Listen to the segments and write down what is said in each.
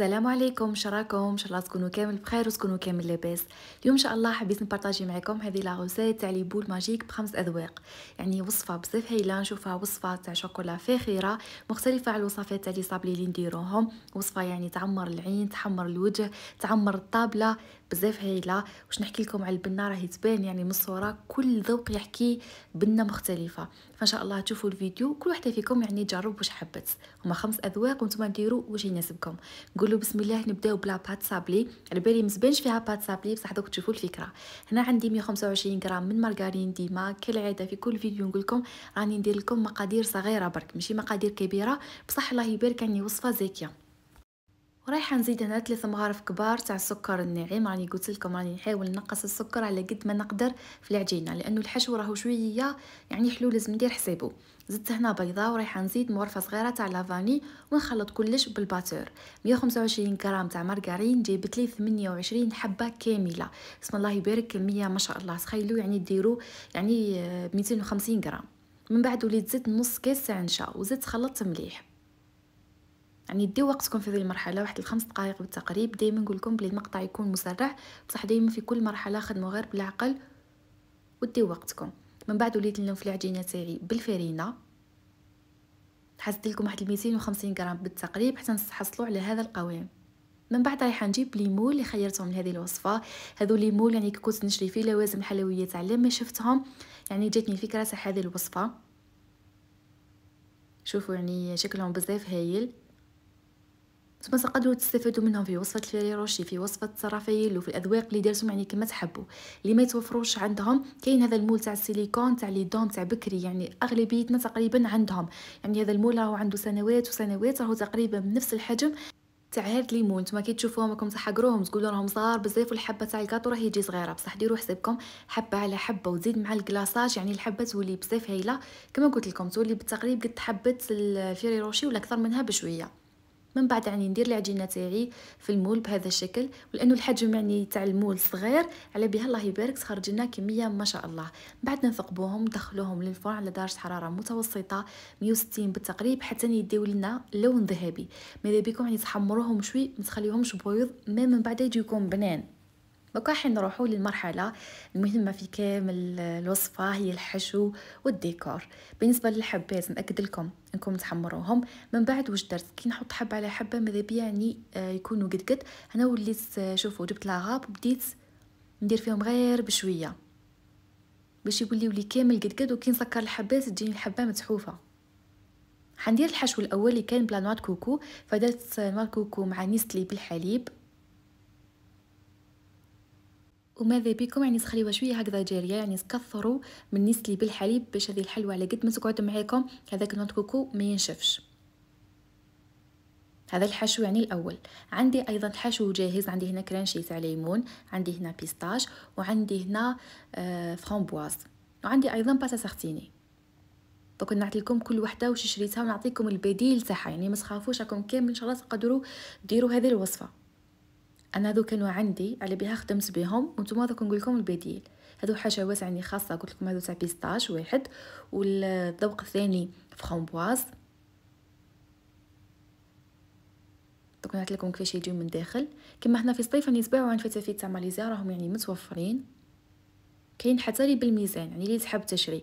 السلام عليكم شراكم ان شاء الله تكونوا كامل بخير وتكونوا كامل لاباس اليوم ان شاء الله حبيت نبارطاجي معكم هذه لا روسيت تاع لي بول ماجيك بخمس اذواق يعني وصفه بزاف هايله نشوفها وصفه تاع شوكولا فاخره مختلفه على الوصفات تاع لي صابلي اللي نديروهم وصفه يعني تعمر العين تحمر الوجه تعمر الطابله بزاف هايله واش نحكي لكم على البنه راهي تبان يعني من الصوره كل ذوق يحكي بنه مختلفه فان شاء الله تشوفوا الفيديو كل وحده فيكم يعني تجرب واش حبت هما خمس اذواق وانتم ديروا واش يناسبكم نقولوا بسم الله نبداو بلا بات سابلي على بالي مزبانش فيها بات سابلي بصح دوك تشوفوا الفكره هنا عندي 125 غرام من مارغارين ديما كالعاده في كل فيديو نقول لكم راني ندير لكم مقادير صغيره برك ماشي مقادير كبيره بصح الله يبارك يعني وصفه زاكيه ورايحه نزيد هنا ثلاثه مغارف كبار تاع السكر الناعم راني قلت لكم راني نحاول نقص السكر على قد ما نقدر في العجينه لانه الحشو راهو شويه يعني حلو لازم ندير حسابه زدت هنا بيضه ورايحه نزيد مغرفه صغيره تاع لافاني ونخلط كلش بالباتور 125 غرام تاع مارغرين جابت لي 28 حبه كامله بسم الله يبارك كميه ما شاء الله تخيلوا يعني ديروا يعني 250 غرام من بعد وليت زدت نص كاس تاع نشا وزدت خلطت مليح يعني ديو وقتكم في هذه المرحله واحد الخمس دقائق بالتقريب دائما نقول لكم بلي المقطع يكون مسرع بصح دائما في كل مرحله خدموا غير بالعقل وديو وقتكم من بعد وليت اللون في العجينه تاعي بالفرينه حسيت لكم واحد 250 غرام بالتقريب حتى نحصلوا على هذا القوام من بعد رايحه نجيب ليمول اللي خيرتهم لهذه الوصفه هذو ليمول يعني كنت نشري فيه لوازم الحلويات على ما شفتهم يعني جاتني فكره تاع هذه الوصفه شوفوا يعني شكلهم بزاف هايل ثم تقدروا تستفادوا منهم في وصفه الفيريروشي في وصفه الصرافيل وفي الاذواق اللي دارتهم يعني كما تحبوا اللي ما يتوفروش عندهم كاين هذا المول تاع السيليكون تاع لي دون تاع بكري يعني اغلبيتنا تقريبا عندهم يعني هذا المول راهو عنده سنوات وسنوات راهو تقريبا بنفس الحجم تاع هاد الليمون نتوما كي تشوفوهم راكم تحقروهم تقولوا راهم صغار بزاف والحبه تاع الكاطو راهي تجي صغيره بصح ديروا حسابكم حبه على حبه وزيد مع الكلاصاج يعني الحبه تولي بزاف هايله كما قلت لكم تولي بالتقريب قد حبه الفيريروشي ولا اكثر منها بشويه من بعد يعني ندير العجينه تاعي في المول بهذا الشكل ولانه الحجم يعني تاع المول صغير على بها الله يبارك خرج لنا كميه ما شاء الله بعد نثقبوهم ندخلوهم للفرن على درجه حراره متوسطه 160 بالتقريب حتى يديو لنا لون ذهبي ماذا بكم يعني تحمروهم شوي ما تخليهمش بيض ما من بعد يجيكم بنان دوكا حين نروحو للمرحله المهمه في كامل الوصفه هي الحشو والديكور بالنسبه للحبات ناكد لكم انكم تحمروهم من بعد واش درت كي نحط حبه على حبه ماذا بيا يعني آه، يكونوا قد قد انا وليت آه، شوفوا جبت لاغاب وبديت ندير فيهم غير بشويه باش يقول لي كامل قد قد وكي نسكر الحبات تجيني الحبه متحوفه حندير الحشو الاول اللي كان بلا نوار كوكو فدرت نوار كوكو مع نيستلي بالحليب وماذا بكم يعني تخليوها شويه هكذا جاريه يعني تكثروا من نسلي بالحليب باش هذه الحلوه على قد ما تقعد معاكم هذاك نوت كوكو ما ينشفش هذا الحشو يعني الاول عندي ايضا حشو جاهز عندي هنا كرانشي تاع ليمون عندي هنا بيستاش وعندي هنا آه فرامبواز وعندي ايضا باتا سارتيني دوك نعطي لكم كل وحده واش شريتها ونعطيكم البديل تاعها يعني ما تخافوش راكم كامل ان شاء الله تقدروا ديروا هذه الوصفه انا هذو كانوا عندي على بها خدمت بهم وانتم هذا كنقول لكم البديل هذو حشوات عندي خاصه قلت لكم هذو تاع بيستاش واحد والذوق الثاني فخومبواز دوك نعطي لكم كيفاش يجيو من الداخل كما هنا في الصيف راني يتباعوا عن فتافيت تاع ماليزيا راهم يعني متوفرين كاين حتى لي بالميزان يعني اللي تحب تشري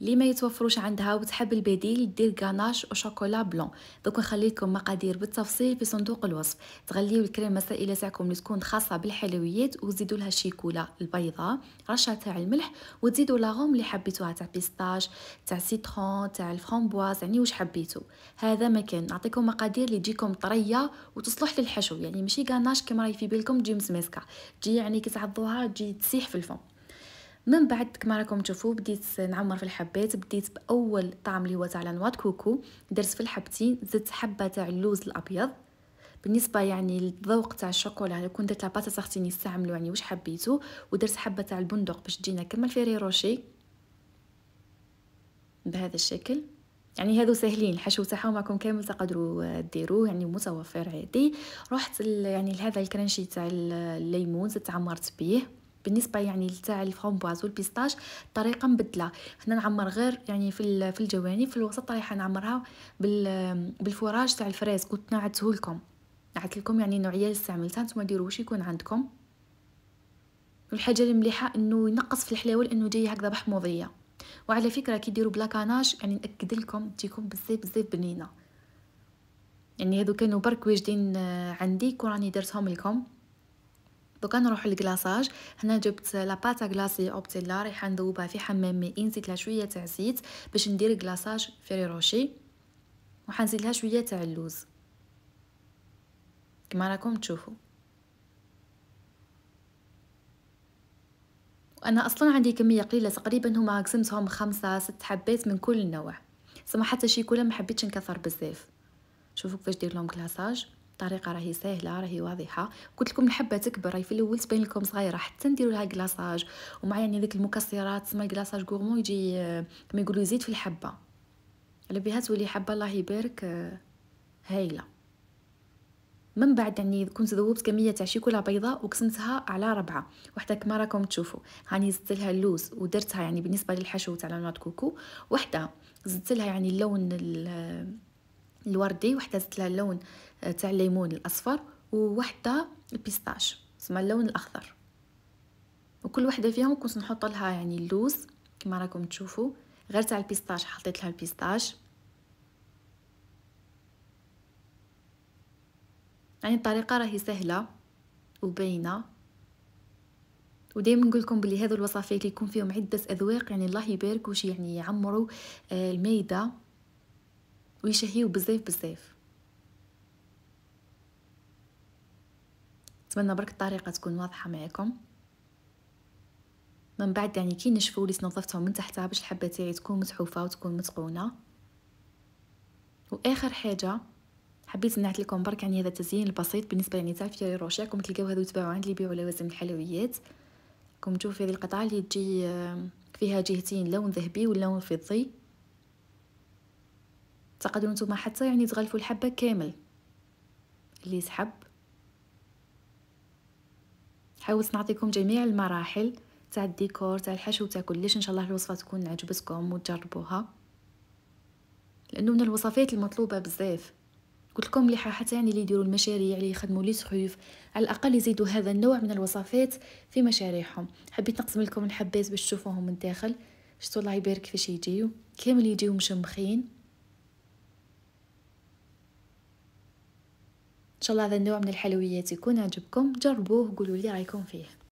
اللي ما يتوفروش عندها وتحب البديل دير غاناش وشوكولا بلون دوك نخلي لكم مقادير بالتفصيل في صندوق الوصف تغليو الكريمه السائله تاعكم اللي تكون خاصه بالحلويات وتزيدوا لها الشيكولا البيضاء رشه تاع الملح وتزيدوا لاغوم اللي حبيتوها تاع بيستاج تاع سيترون تاع الفرامبواز يعني واش حبيتو هذا ما كان نعطيكم مقادير اللي تجيكم طريه وتصلح للحشو يعني ماشي غاناش كما راهي في بالكم تجي مسمسكه تجي يعني كي تعضوها تجي تسيح في الفم من بعد كما راكم تشوفوا بديت نعمر في الحبات بديت باول طعم اللي هو تاع لانوا كوكو درت في الحبتين زدت حبه تاع اللوز الابيض بالنسبه يعني للذوق تاع الشوكولا كون درت لاباتا ساختيني استعملوا يعني واش حبيتو ودرت حبه تاع البندق باش تجينا كما الفيري روشي بهذا الشكل يعني هادو ساهلين الحشو تاعهم راكم كامل تقدروا ديروه يعني متوفر عادي رحت يعني لهذا الكرانشي تاع الليمون زدت عمرت بيه بالنسبه يعني لتاع الفرومبواز والبيستاش الطريقه مبدله حنا نعمر غير يعني في في الجوانب في الوسط رايحه نعمرها بالفراج تاع الفريز كنت نعدته لكم نعدت لكم يعني النوعيه اللي استعملتها نتوما ديروا واش يكون عندكم والحاجه المليحه انه ينقص في الحلاوه لانه جاي هكذا بحموضيه وعلى فكره كي ديروا بلاكاناج يعني ناكد لكم تجيكم بزاف بزاف بنينه يعني هادو كانوا برك واجدين عندي كون راني درتهم لكم دوكا نروح للكلاصاج هنا جبت لاباتا غلاسي اوبتيلا رايحه نذوبها في حمام مائي نزيد لها شويه تاع زيت باش ندير كلاصاج روشي وحنزيد لها شويه تاع اللوز كما راكم تشوفوا وانا اصلا عندي كميه قليله تقريبا هما قسمتهم خمسة ست حبات من كل نوع سما حتى شي كولا ما حبيتش نكثر بزاف شوفوا كيفاش دير لهم كلاصاج الطريقه راهي سهله راهي واضحه قلت لكم الحبه تكبر راهي في الاول تبان لكم صغيره حتى نديروا لها كلاصاج ومع يعني ديك المكسرات تسمى كلاصاج غورمون يجي آه، كما يقولوا يزيد في الحبه على بها تولي حبه الله يبارك آه، هايله من بعد يعني كنت ذوبت كميه تاع شيكولا بيضاء وقسمتها على ربعه وحده كما راكم تشوفوا هاني زدت لها اللوز ودرتها يعني بالنسبه للحشو تاع لانات كوكو وحده زدت لها يعني اللون آه، الوردي وحده زدت لها اللون تاع الليمون الاصفر وواحده البيستاش تسمى اللون الاخضر وكل وحده فيهم كنت نحط لها يعني اللوز كما راكم تشوفوا غير تاع البيستاش حطيت لها البيستاش يعني الطريقه راهي سهله وباينه ودائما نقول لكم بلي هذو الوصفات يكون فيهم عده اذواق يعني الله يبارك وش يعني يعمروا آه، المائده ويشهيو بزاف بزاف نتمنى برك الطريقه تكون واضحه معكم من بعد يعني كي نشفوا وليت نظفتهم من تحتها باش الحبه تاعي تكون متحوفه وتكون متقونه واخر حاجه حبيت نعت لكم برك يعني هذا التزيين البسيط بالنسبه يعني تاع فيري روشي راكم تلقاو هذو تباعوا عند اللي يبيعوا لوازم الحلويات راكم تشوفوا هذه القطعه اللي تجي آه، فيها جهتين لون ذهبي ولون فضي تقدروا نتوما حتى يعني تغلفوا الحبه كامل اللي يسحب حاولت نعطيكم جميع المراحل تاع الديكور تاع الحشو تاع كلش ان شاء الله الوصفه تكون عجبتكم وتجربوها لانه من الوصفات المطلوبه بزاف قلت لكم اللي حتى يعني اللي يديروا المشاريع اللي يخدموا لي سخيف على الاقل يزيدوا هذا النوع من الوصفات في مشاريعهم حبيت نقسم لكم الحبات باش تشوفوهم من داخل شتو الله يبارك فيش يجيو كامل يجيو مشمخين شاء الله هذا النوع من الحلويات يكون عجبكم جربوه قولوا لي رايكم فيه